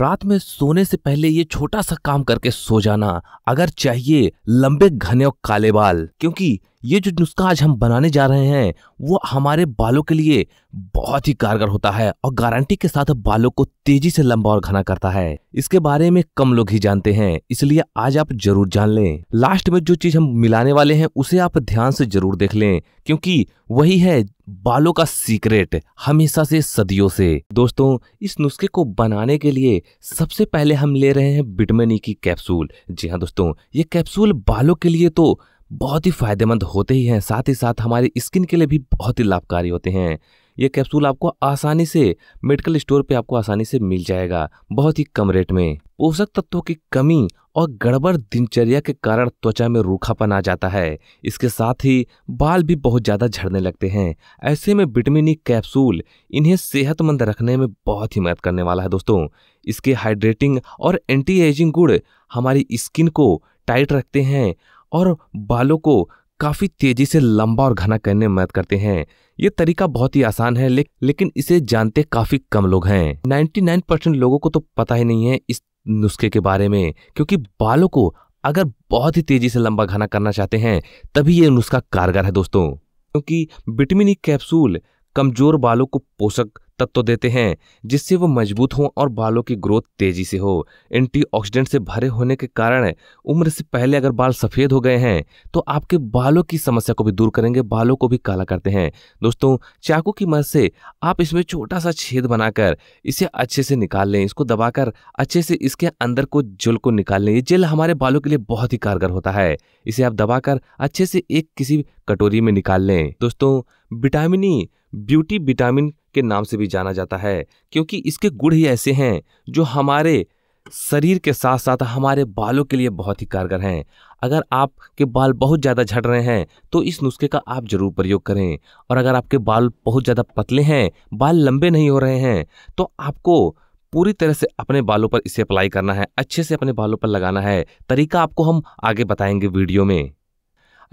रात में सोने से पहले ये छोटा सा काम करके सो जाना अगर चाहिए लंबे घने और काले बाल क्योंकि ये जो नुस्खा आज हम बनाने जा रहे हैं वो हमारे बालों के लिए बहुत ही कारगर होता है और गारंटी के साथ बालों को तेजी से लंबा और घना करता है इसके बारे में कम लोग ही जानते हैं इसलिए आज आप जरूर जान लें लास्ट में जो चीज हम मिलाने वाले हैं उसे आप ध्यान से जरूर देख लें क्योंकि वही है बालों का सीक्रेट हमेशा से सदियों से दोस्तों इस नुस्खे को बनाने के लिए सबसे पहले हम ले रहे हैं बिटमनी की कैप्सूल जी हाँ दोस्तों ये कैप्सूल बालों के लिए तो बहुत ही फायदेमंद होते ही हैं साथ ही साथ हमारी स्किन के लिए भी बहुत ही लाभकारी होते हैं ये कैप्सूल आपको आसानी से मेडिकल स्टोर पे आपको आसानी से मिल जाएगा बहुत ही कम रेट में पोषक तत्वों की कमी और गड़बड़ दिनचर्या के कारण त्वचा में रूखापन आ जाता है इसके साथ ही बाल भी बहुत ज़्यादा झड़ने लगते हैं ऐसे में विटामिन ई कैप्सूल इन्हें सेहतमंद रखने में बहुत ही मदद करने वाला है दोस्तों इसके हाइड्रेटिंग और एंटी एजिंग गुड़ हमारी स्किन को टाइट रखते हैं और बालों को काफ़ी तेजी से लंबा और घना करने में मदद करते हैं ये तरीका बहुत ही आसान है ले, लेकिन इसे जानते काफ़ी कम लोग हैं 99 परसेंट लोगों को तो पता ही नहीं है इस नुस्खे के बारे में क्योंकि बालों को अगर बहुत ही तेजी से लंबा घना करना चाहते हैं तभी ये नुस्खा कारगर है दोस्तों क्योंकि विटामिन ई कैप्सूल कमजोर बालों को पोषक तत्व देते हैं जिससे वो मजबूत हों और बालों की ग्रोथ तेजी से हो एंटीऑक्सीडेंट से भरे होने के कारण उम्र से पहले अगर बाल सफ़ेद हो गए हैं तो आपके बालों की समस्या को भी दूर करेंगे बालों को भी काला करते हैं दोस्तों चाकू की मदद से आप इसमें छोटा सा छेद बनाकर इसे अच्छे से निकाल लें इसको दबाकर अच्छे से इसके अंदर को जेल को निकाल लें ये जेल हमारे बालों के लिए बहुत ही कारगर होता है इसे आप दबाकर अच्छे से एक किसी कटोरी में निकाल लें दोस्तों विटामिन ई ब्यूटी विटामिन के नाम से भी जाना जाता है क्योंकि इसके गुड़ ही ऐसे हैं जो हमारे शरीर के साथ साथ हमारे बालों के लिए बहुत ही कारगर हैं अगर आपके बाल बहुत ज़्यादा झड़ रहे हैं तो इस नुस्खे का आप ज़रूर प्रयोग करें और अगर आपके बाल बहुत ज़्यादा पतले हैं बाल लंबे नहीं हो रहे हैं तो आपको पूरी तरह से अपने बालों पर इसे अप्लाई करना है अच्छे से अपने बालों पर लगाना है तरीका आपको हम आगे बताएंगे वीडियो में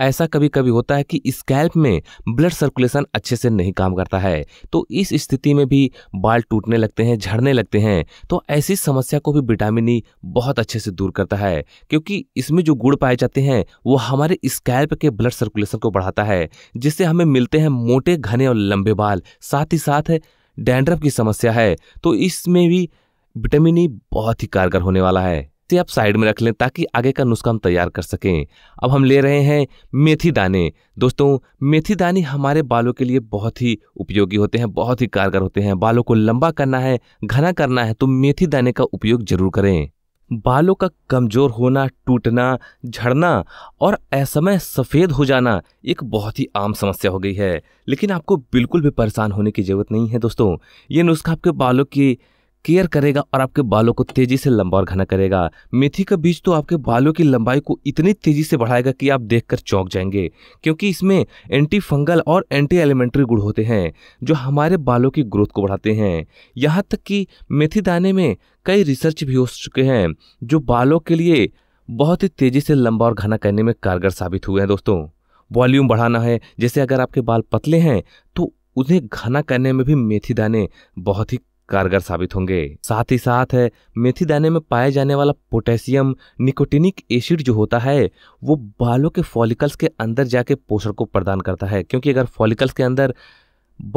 ऐसा कभी कभी होता है कि स्कैल्प में ब्लड सर्कुलेशन अच्छे से नहीं काम करता है तो इस स्थिति में भी बाल टूटने लगते हैं झड़ने लगते हैं तो ऐसी समस्या को भी विटामिन ई e बहुत अच्छे से दूर करता है क्योंकि इसमें जो गुड़ पाए जाते हैं वो हमारे स्कैल्प के ब्लड सर्कुलेशन को बढ़ाता है जिससे हमें मिलते हैं मोटे घने और लंबे बाल साथ ही साथ डैंड्रफ की समस्या है तो इसमें भी विटामिन ई e बहुत ही कारगर होने वाला है पत्ते आप साइड में रख लें ताकि आगे का नुस्खा हम तैयार कर सकें अब हम ले रहे हैं मेथी दाने दोस्तों मेथी दाने हमारे बालों के लिए बहुत ही उपयोगी होते हैं बहुत ही कारगर होते हैं बालों को लंबा करना है घना करना है तो मेथी दाने का उपयोग जरूर करें बालों का कमजोर होना टूटना झड़ना और असमय सफ़ेद हो जाना एक बहुत ही आम समस्या हो गई है लेकिन आपको बिल्कुल भी परेशान होने की ज़रूरत नहीं है दोस्तों ये नुस्खा आपके बालों की केयर करेगा और आपके बालों को तेजी से लंबा और घना करेगा मेथी का बीज तो आपके बालों की लंबाई को इतनी तेजी से बढ़ाएगा कि आप देखकर चौंक जाएंगे क्योंकि इसमें एंटी फंगल और एंटी एलिमेंट्री गुड़ होते हैं जो हमारे बालों की ग्रोथ को बढ़ाते हैं यहाँ तक कि मेथी दाने में कई रिसर्च भी हो चुके हैं जो बालों के लिए बहुत ही तेजी से लंबा और घना करने में कारगर साबित हुए हैं दोस्तों वॉल्यूम बढ़ाना है जैसे अगर आपके बाल पतले हैं तो उन्हें घना करने में भी मेथी दाने बहुत ही कारगर साबित होंगे साथ ही साथ है मेथी दाने में पाया जाने वाला पोटेशियम निकोटिनिक एसिड जो होता है वो बालों के फॉलिकल्स के अंदर जाके पोषण को प्रदान करता है क्योंकि अगर फॉलिकल्स के अंदर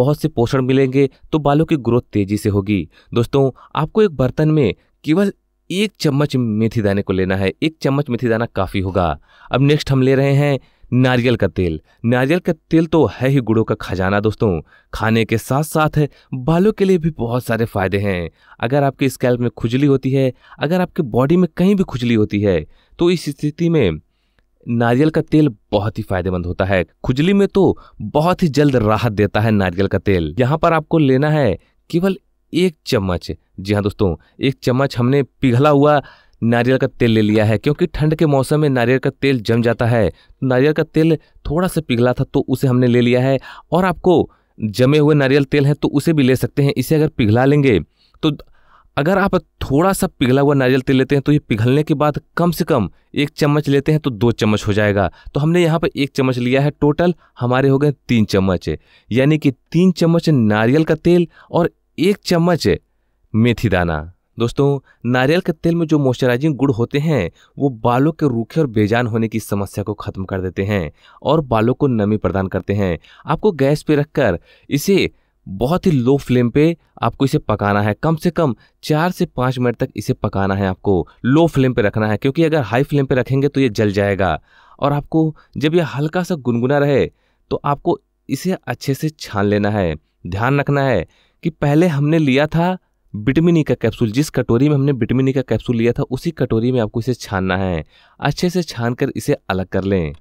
बहुत से पोषण मिलेंगे तो बालों की ग्रोथ तेजी से होगी दोस्तों आपको एक बर्तन में केवल एक चम्मच मेथी दाने को लेना है एक चम्मच मेथी दाना काफ़ी होगा अब नेक्स्ट हम ले रहे हैं नारियल का तेल नारियल का तेल तो है ही गुड़ों का खजाना दोस्तों खाने के साथ साथ है बालों के लिए भी बहुत सारे फायदे हैं अगर आपके स्कैल्प में खुजली होती है अगर आपके बॉडी में कहीं भी खुजली होती है तो इस स्थिति में नारियल का तेल बहुत ही फायदेमंद होता है खुजली में तो बहुत ही जल्द राहत देता है नारियल का तेल यहाँ पर आपको लेना है केवल एक चम्मच जी हाँ दोस्तों एक चम्मच हमने पिघला हुआ नारियल का तेल ले लिया है क्योंकि ठंड के मौसम में नारियल का तेल जम जाता है तो नारियल का तेल थोड़ा सा पिघला था तो उसे हमने ले लिया है और आपको जमे हुए नारियल तेल है तो उसे भी ले सकते हैं इसे अगर पिघला लेंगे तो अगर आप थोड़ा सा पिघला हुआ नारियल तेल लेते हैं तो ये पिघलने के बाद कम से कम एक चम्मच लेते हैं तो दो चम्मच हो जाएगा तो हमने यहाँ पर एक चम्मच लिया है टोटल हमारे हो गए तीन चम्मच यानी कि तीन चम्मच नारियल का तेल और एक चम्मच मेथी दाना दोस्तों नारियल के तेल में जो मॉइस्चराइजिंग गुड़ होते हैं वो बालों के रूखे और बेजान होने की समस्या को खत्म कर देते हैं और बालों को नमी प्रदान करते हैं आपको गैस पे रखकर इसे बहुत ही लो फ्लेम पे आपको इसे पकाना है कम से कम चार से पाँच मिनट तक इसे पकाना है आपको लो फ्लेम पे रखना है क्योंकि अगर हाई फ्लेम पे रखेंगे तो ये जल जाएगा और आपको जब ये हल्का सा गुनगुना रहे तो आपको इसे अच्छे से छान लेना है ध्यान रखना है कि पहले हमने लिया था विटामिन ई का कैप्सूल जिस कटोरी में हमने विटामिन ई का कैप्सूल लिया था उसी कटोरी में आपको इसे छानना है अच्छे से कर इसे अलग कर लें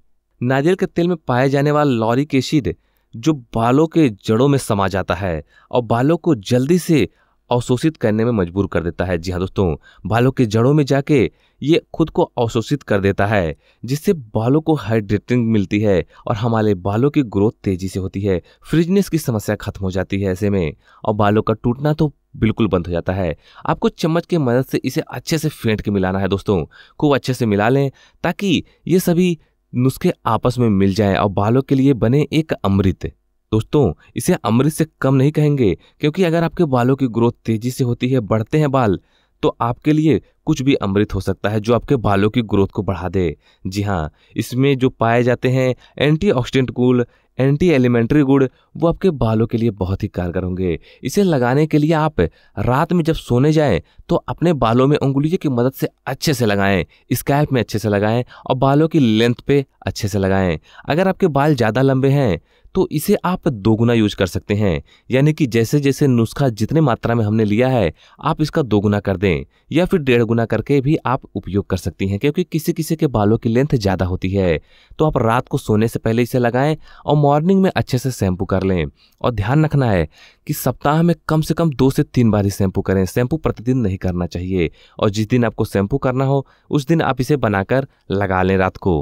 नारियल के तेल में पाए जाने वाला लॉरिक एसिड जो बालों के जड़ों में समा जाता है और बालों को जल्दी से अवशोषित करने में मजबूर कर देता है जी हाँ दोस्तों बालों के जड़ों में जाके ये खुद को अवशोषित कर देता है जिससे बालों को हाइड्रेटिंग मिलती है और हमारे बालों की ग्रोथ तेजी से होती है फ्रिजनेस की समस्या खत्म हो जाती है ऐसे में और बालों का टूटना तो बिल्कुल बंद हो जाता है आपको चम्मच की मदद से इसे अच्छे से फेंट के मिलाना है दोस्तों खूब अच्छे से मिला लें ताकि ये सभी नुस्खे आपस में मिल जाएं और बालों के लिए बने एक अमृत दोस्तों इसे अमृत से कम नहीं कहेंगे क्योंकि अगर आपके बालों की ग्रोथ तेजी से होती है बढ़ते हैं बाल तो आपके लिए कुछ भी अमृत हो सकता है जो आपके बालों की ग्रोथ को बढ़ा दे जी हाँ इसमें जो पाए जाते हैं एंटीऑक्सीडेंट कूल एंटी एलिमेंट्री गुड वो आपके बालों के लिए बहुत ही कारगर होंगे इसे लगाने के लिए आप रात में जब सोने जाएं तो अपने बालों में उंगलियों की मदद से अच्छे से लगाएं स्कैल्प में अच्छे से लगाएं और बालों की लेंथ पे अच्छे से लगाएं अगर आपके बाल ज़्यादा लंबे हैं तो इसे आप दोगुना यूज कर सकते हैं यानी कि जैसे जैसे नुस्खा जितने मात्रा में हमने लिया है आप इसका दोगुना कर दें या फिर डेढ़ गुना करके भी आप उपयोग कर सकती हैं क्योंकि किसी किसी के बालों की लेंथ ज़्यादा होती है तो आप रात को सोने से पहले इसे लगाएं और मॉर्निंग में अच्छे से शैम्पू कर लें और ध्यान रखना है कि सप्ताह में कम से कम दो से तीन बार ही शैम्पू करें शैम्पू प्रतिदिन नहीं करना चाहिए और जिस दिन आपको शैम्पू करना हो उस दिन आप इसे बनाकर लगा लें रात को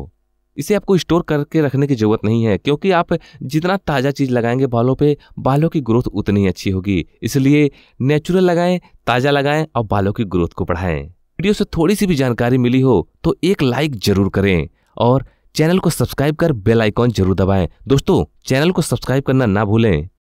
इसे आपको स्टोर करके रखने की ज़रूरत नहीं है क्योंकि आप जितना ताज़ा चीज़ लगाएंगे बालों पे बालों की ग्रोथ उतनी अच्छी होगी इसलिए नेचुरल लगाएं ताज़ा लगाएं और बालों की ग्रोथ को बढ़ाएं वीडियो से थोड़ी सी भी जानकारी मिली हो तो एक लाइक ज़रूर करें और चैनल को सब्सक्राइब कर बेल आइकॉन जरूर दबाएं दोस्तों चैनल को सब्सक्राइब करना ना भूलें